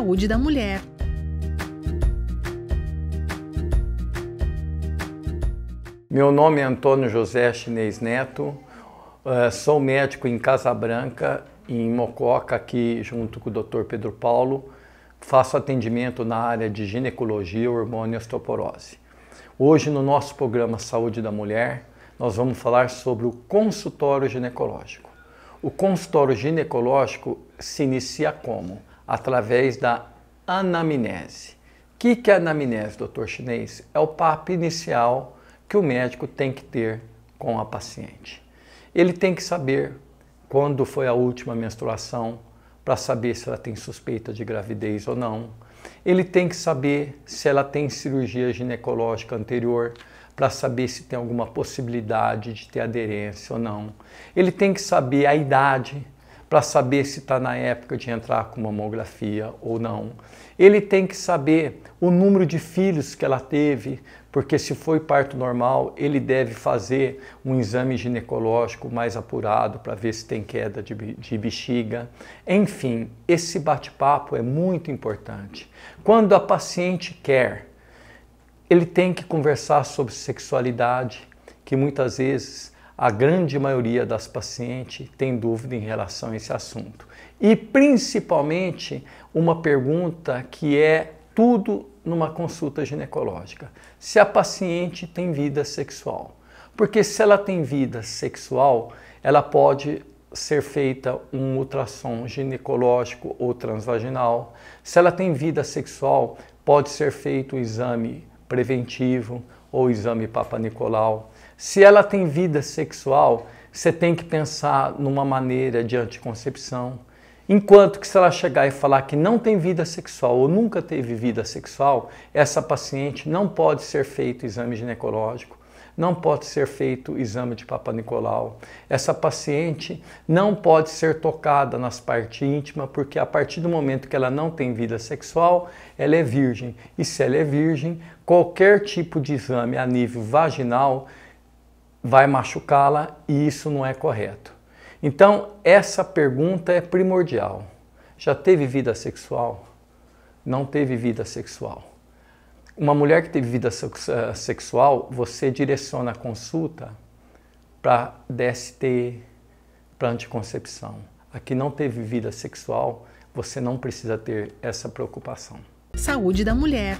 saúde da mulher. Meu nome é Antônio José Chinês Neto, eh, sou médico em Casa Branca, em Mococa, aqui junto com o Dr. Pedro Paulo. Faço atendimento na área de ginecologia, hormônio e osteoporose. Hoje, no nosso programa Saúde da Mulher, nós vamos falar sobre o consultório ginecológico. O consultório ginecológico se inicia como? através da anamnese. O que, é anamnese, doutor chinês? É o papo inicial que o médico tem que ter com a paciente. Ele tem que saber quando foi a última menstruação para saber se ela tem suspeita de gravidez ou não. Ele tem que saber se ela tem cirurgia ginecológica anterior para saber se tem alguma possibilidade de ter aderência ou não. Ele tem que saber a idade para saber se está na época de entrar com mamografia ou não. Ele tem que saber o número de filhos que ela teve, porque se foi parto normal, ele deve fazer um exame ginecológico mais apurado para ver se tem queda de, de bexiga. Enfim, esse bate-papo é muito importante. Quando a paciente quer, ele tem que conversar sobre sexualidade, que muitas vezes a grande maioria das pacientes tem dúvida em relação a esse assunto. E principalmente uma pergunta que é tudo numa consulta ginecológica: se a paciente tem vida sexual. Porque se ela tem vida sexual, ela pode ser feita um ultrassom ginecológico ou transvaginal. Se ela tem vida sexual, pode ser feito o um exame preventivo ou exame papanicolau. Se ela tem vida sexual, você tem que pensar numa maneira de anticoncepção. Enquanto que se ela chegar e falar que não tem vida sexual ou nunca teve vida sexual, essa paciente não pode ser feito exame ginecológico, não pode ser feito exame de Papa Nicolau. Essa paciente não pode ser tocada nas partes íntimas, porque a partir do momento que ela não tem vida sexual, ela é virgem. E se ela é virgem, qualquer tipo de exame a nível vaginal vai machucá-la e isso não é correto. Então, essa pergunta é primordial. Já teve vida sexual? Não teve vida sexual. Uma mulher que teve vida eh, sexual, você direciona a consulta para DST, para anticoncepção. A que não teve vida sexual, você não precisa ter essa preocupação. Saúde da mulher.